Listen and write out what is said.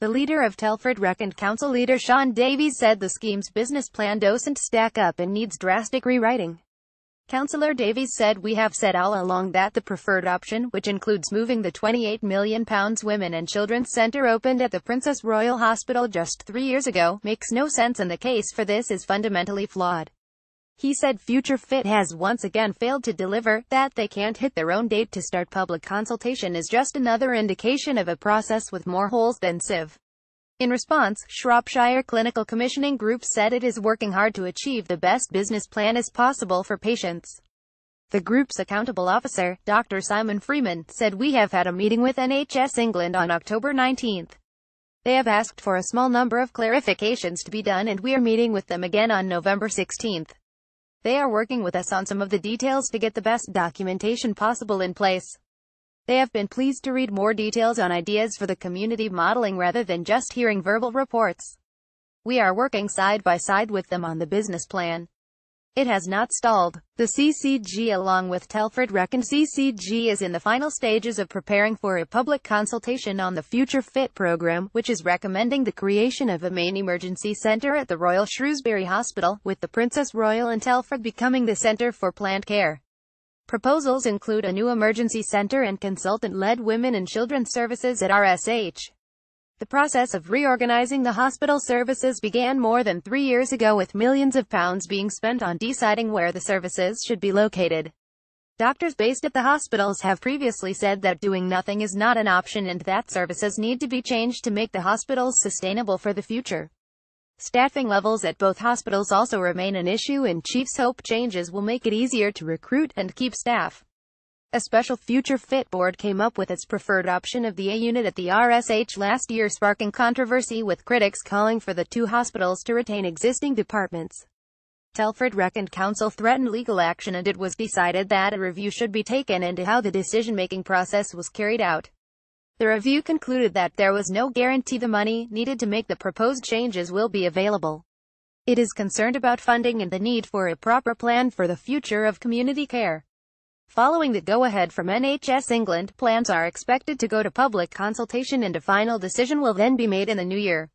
The leader of Telford Rec and council leader Sean Davies said the scheme's business plan doesn't stack up and needs drastic rewriting. Councillor Davies said we have said all along that the preferred option, which includes moving the £28 million Women and Children's Centre opened at the Princess Royal Hospital just three years ago, makes no sense and the case for this is fundamentally flawed. He said Future Fit has once again failed to deliver, that they can't hit their own date to start public consultation is just another indication of a process with more holes than sieve. In response, Shropshire Clinical Commissioning Group said it is working hard to achieve the best business plan as possible for patients. The group's accountable officer, Dr. Simon Freeman, said we have had a meeting with NHS England on October 19. They have asked for a small number of clarifications to be done and we are meeting with them again on November 16. They are working with us on some of the details to get the best documentation possible in place. They have been pleased to read more details on ideas for the community modeling rather than just hearing verbal reports. We are working side by side with them on the business plan. It has not stalled. The CCG along with Telford reckon CCG is in the final stages of preparing for a public consultation on the Future Fit program, which is recommending the creation of a main emergency centre at the Royal Shrewsbury Hospital, with the Princess Royal and Telford becoming the centre for planned care. Proposals include a new emergency centre and consultant-led women and children services at RSH. The process of reorganizing the hospital services began more than three years ago with millions of pounds being spent on deciding where the services should be located. Doctors based at the hospitals have previously said that doing nothing is not an option and that services need to be changed to make the hospitals sustainable for the future. Staffing levels at both hospitals also remain an issue and chiefs hope changes will make it easier to recruit and keep staff. A special Future Fit board came up with its preferred option of the A unit at the RSH last year sparking controversy with critics calling for the two hospitals to retain existing departments. Telford reckoned council threatened legal action and it was decided that a review should be taken into how the decision-making process was carried out. The review concluded that there was no guarantee the money needed to make the proposed changes will be available. It is concerned about funding and the need for a proper plan for the future of community care. Following the go-ahead from NHS England, plans are expected to go to public consultation and a final decision will then be made in the new year.